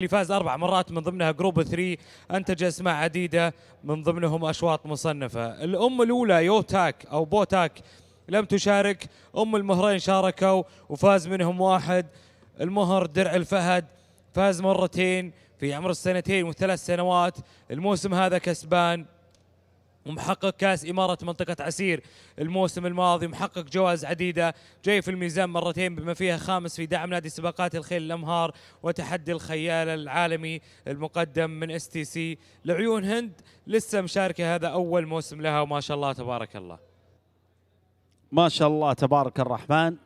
اللي فاز اربع مرات من ضمنها جروب 3 انتج اسماء عديده من ضمنهم اشواط مصنفه الام الاولى يوتاك او بوتاك لم تشارك ام المهرين شاركوا وفاز منهم واحد المهر درع الفهد فاز مرتين في عمر السنتين والثلاث سنوات الموسم هذا كسبان ومحقق كاس إمارة منطقة عسير الموسم الماضي محقق جوائز عديدة جاي في الميزان مرتين بما فيها خامس في دعم نادي سباقات الخيل الأمهار وتحدي الخيال العالمي المقدم من اس تي سي لعيون هند لسه مشاركة هذا أول موسم لها وما شاء الله تبارك الله ما شاء الله تبارك الرحمن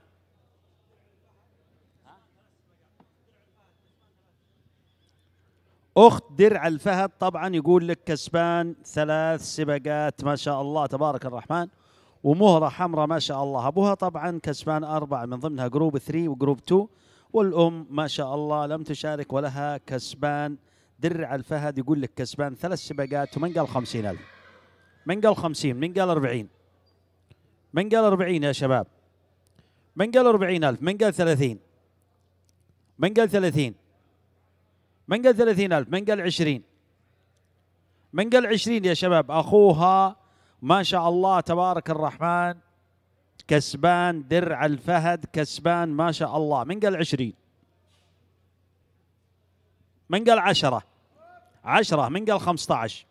اخت درع الفهد طبعا يقول لك كسبان ثلاث سباقات ما شاء الله تبارك الرحمن ومهره حمراء ما شاء الله ابوها طبعا كسبان اربع من ضمنها جروب 3 وجروب 2 والام ما شاء الله لم تشارك ولها كسبان درع الفهد يقول لك كسبان ثلاث سباقات ومن قال 50000 من قال 50 من قال 40 من قال 40 يا شباب من قال 40000 من قال 30 من قال 30 من قال ثلاثين ألف من قال عشرين من قال عشرين يا شباب أخوها ما شاء الله تبارك الرحمن كسبان درع الفهد كسبان ما شاء الله من قال عشرين من قال عشرة عشرة من قال خمسة عشر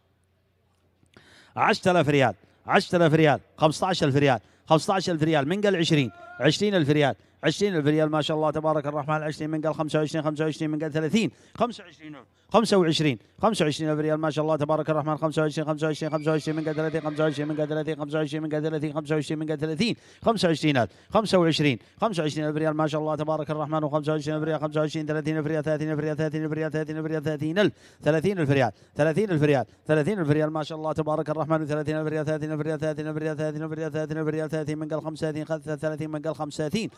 عشرة آلاف ريال عشرة آلاف ريال خمسة عشر ألف ريال خمسة عشر ألف ريال من قال عشرين عشرين ألف ريال 20 ألف ريال ما شاء الله تبارك الرحمن 20 من قال 25 25 من قال 30 25 25 25 ألف ريال ما شاء الله تبارك الرحمن 25 25 25 من قال 30 25 من قال 30 25 من قال 30 25 من قال 30 25 ألف 25 25 ألف ريال ما شاء الله تبارك الرحمن 25 ألف ريال 25 30 ألف ريال 30 ألف ريال 30 ألف ريال 30 ألف ريال 30 ألف ريال 30 ألف ريال 30 ألف ريال ما شاء الله تبارك الرحمن 30 ألف ريال 30 ألف ريال 30 ألف ريال 30000 ريال 30000 ريال 30 من قال 35 30 من قال 35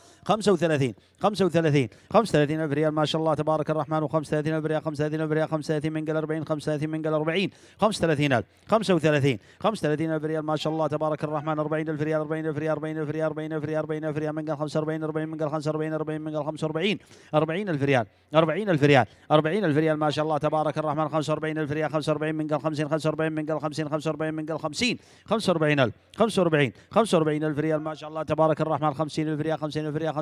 35 35 ألف ريال ما شاء الله تبارك الرحمن و ألف ريال 35 ألف ريال 35 منقل 40 35 منقل 40 ألف 35 ألف ريال ما شاء الله تبارك الرحمن 40 ألف ريال 40 ألف ريال 40 ألف ريال 40 ألف ريال 40 ألف ريال منقل 45 40 منقل 45 40 منقل 45 ألف ريال ألف ريال ألف ريال ما شاء الله تبارك الرحمن 45 ألف ريال 45 منقل 50 45 منقل 50 45 منقل 50 45 45 ألف ريال ما شاء الله تبارك الرحمن 50 ألف ريال 50 ألف ريال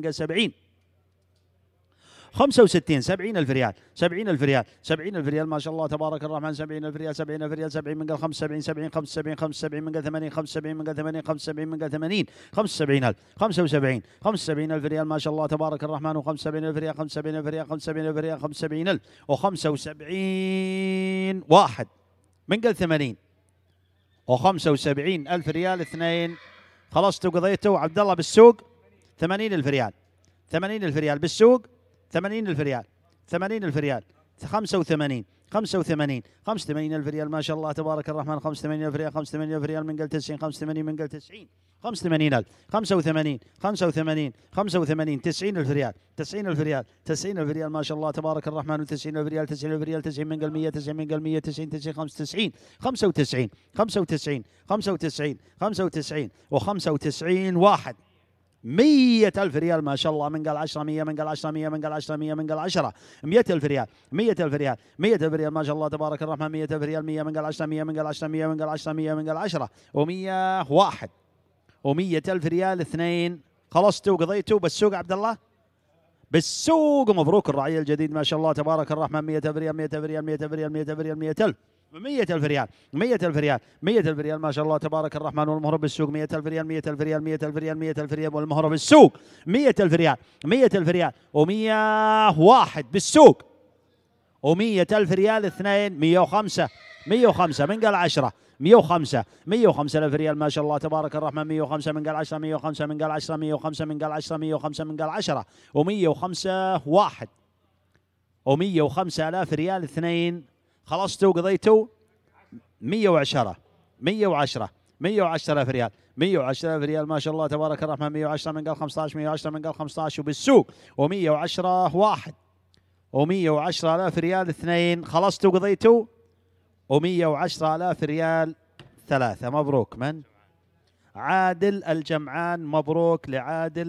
من قال 70 65 70 ألف ريال 70 ألف ريال 70 ألف ريال ما شاء الله تبارك الرحمن 70 ألف ريال 70 ألف ريال 70 من قال 75 70 75 75 من قال 80 75 من قال 80 75 من قال 80 75 ألف 75 75 ألف ريال ما شاء الله تبارك الرحمن و75 ألف ريال 75 ألف ريال 75 ألف ريال 75 ألف و75 واحد من قال 80 و75 ألف ريال اثنين خلاص قضيته عبد الله بالسوق 80 ألف ريال 80 ألف ريال بالسوق 80 ألف ريال 80 ألف ريال 85 85 85 ألف ريال ما شاء الله تبارك الرحمن 85 ألف ريال 85 ألف ريال من تسعين 90 85 من قل 90 85 ألف 85 85 85 90 ألف ريال 90 ألف ريال 90 ألف ريال ما شاء الله تبارك الرحمن 90 ألف ريال 90 ألف ريال 90 من قل 100 90 من قل 100 90 90 95 95 95 95 95 و95 واحد مية ألف ريال ما شاء الله من قال 10 100 من قال عشرة 100 من قال عشرة 100 من قال عشرة 100 ألف ريال مية ألف ريال مية ألف ريال ما شاء الله تبارك الرحمن مية ألف ريال 100 من قال عشرة 100 من قال عشرة 100 من قال عشرة 100 من قال عشرة ومية 100 واحد و ألف ريال اثنين خلصتوا وقضيتوا بالسوق عبد الله بالسوق مبروك الرعية الجديد ما شاء الله تبارك الرحمن ألف ريال ألف ريال 100 ريال 100 ريال مية ألف مية ألف ريال مية ألف ريال مية ألف ريال ما شاء الله تبارك الرحمن والمهر بالسوق مية ألف ريال مية ألف ريال مية ألف ريال مية ألف ريال والمهر بالسوق مية ألف ريال مية ألف ريال ومية واحد بالسوق ومية ألف ريال اثنين مية وخمسة مية وخمسة من قال عشرة 105 وخمسة الف ريال ما شاء الله تبارك الرحمن 105 من قال 10 105 من قال 10 105 من قال 10 وخمسة من قال عشرة و وخمسة واحد و وخمسة الاف ريال اثنين خلاص تو قضيتوا 110 110 110000 ريال 110000 ريال ما شاء الله تبارك الرحمن 110 من قال 15 110 من قال 15 وبالسوق و110 واحد و110000 ريال اثنين خلصتوا قضيتوا و110000 ريال ثلاثة مبروك من عادل الجمعان مبروك لعادل